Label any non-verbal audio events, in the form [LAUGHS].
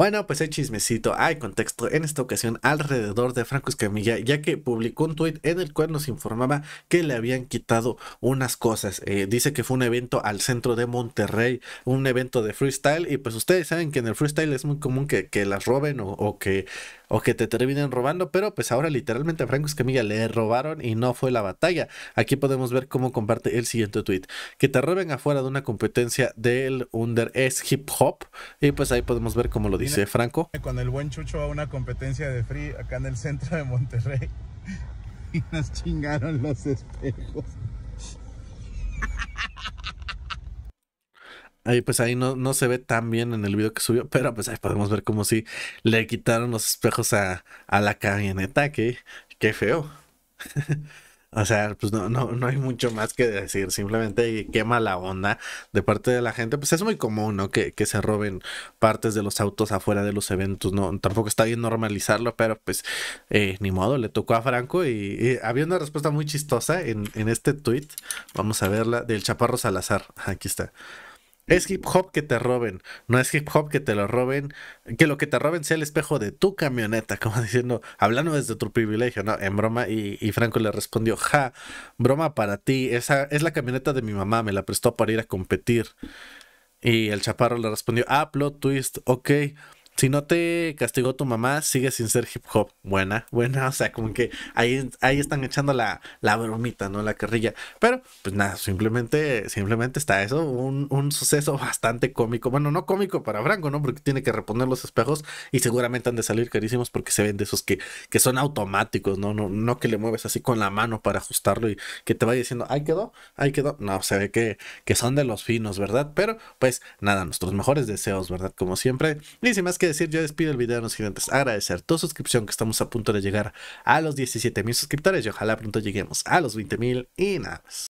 Bueno, pues hay chismecito, hay contexto en esta ocasión alrededor de Franco Escamilla, ya que publicó un tweet en el cual nos informaba que le habían quitado unas cosas. Eh, dice que fue un evento al centro de Monterrey, un evento de freestyle, y pues ustedes saben que en el freestyle es muy común que, las roben o que o que te terminen robando, pero pues ahora literalmente a Franco Escamilla le robaron y no fue la batalla. Aquí podemos ver cómo comparte el siguiente tweet. Que te roben afuera de una competencia del under es hip hop y pues ahí podemos ver cómo lo dice Franco. [LAUGHS] Con el buen Chucho a una competencia de free acá en el centro de Monterrey [LAUGHS] y nos chingaron los espejos. Ahí pues ahí no, no se ve tan bien en el video que subió, pero pues ahí podemos ver como si le quitaron los espejos a, a la camioneta, que qué feo. [LAUGHS] o sea, pues no, no, no hay mucho más que decir, simplemente qué mala onda de parte de la gente. Pues es muy común, ¿no? Que, que se roben partes de los autos afuera de los eventos, ¿no? Tampoco está bien normalizarlo, pero pues eh, ni modo, le tocó a Franco y, y había una respuesta muy chistosa en, en este tweet. Vamos a verla, del Chaparro Salazar. Aquí está. Es hip hop que te roben, no es hip hop que te lo roben, que lo que te roben sea el espejo de tu camioneta, como [LAUGHS] diciendo, hablando desde tu privilegio, ¿no? En broma, y, y Franco le respondió, ja, broma para ti, esa es la camioneta de mi mamá, me la prestó para ir a competir. Y el chaparro le respondió, ah, plot twist, ok. Si no te castigó tu mamá, sigue sin ser hip hop. Buena, buena. [LAUGHS] O sea, como que ahí, ahí están echando la, la bromita, ¿no? La carrilla. Pero, pues nada, simplemente, simplemente está eso. Un, suceso bastante cómico. Bueno, no cómico para Franco, ¿no? Porque tiene que reponer los espejos y seguramente han de salir carísimos porque se ven de esos que, que son automáticos, ¿no? No, no que le mueves así con la mano para ajustarlo y que te vaya diciendo, ahí quedó, ahí quedó. No, se ve que, que son de los finos, ¿verdad? Pero, pues nada, nuestros mejores deseos, ¿verdad? Como siempre. Y si más que decir, yo despido el video de los gigantes. Agradecer tu suscripción, que estamos a punto de llegar a los 17 mil suscriptores y ojalá pronto lleguemos a los 20 mil y nada más.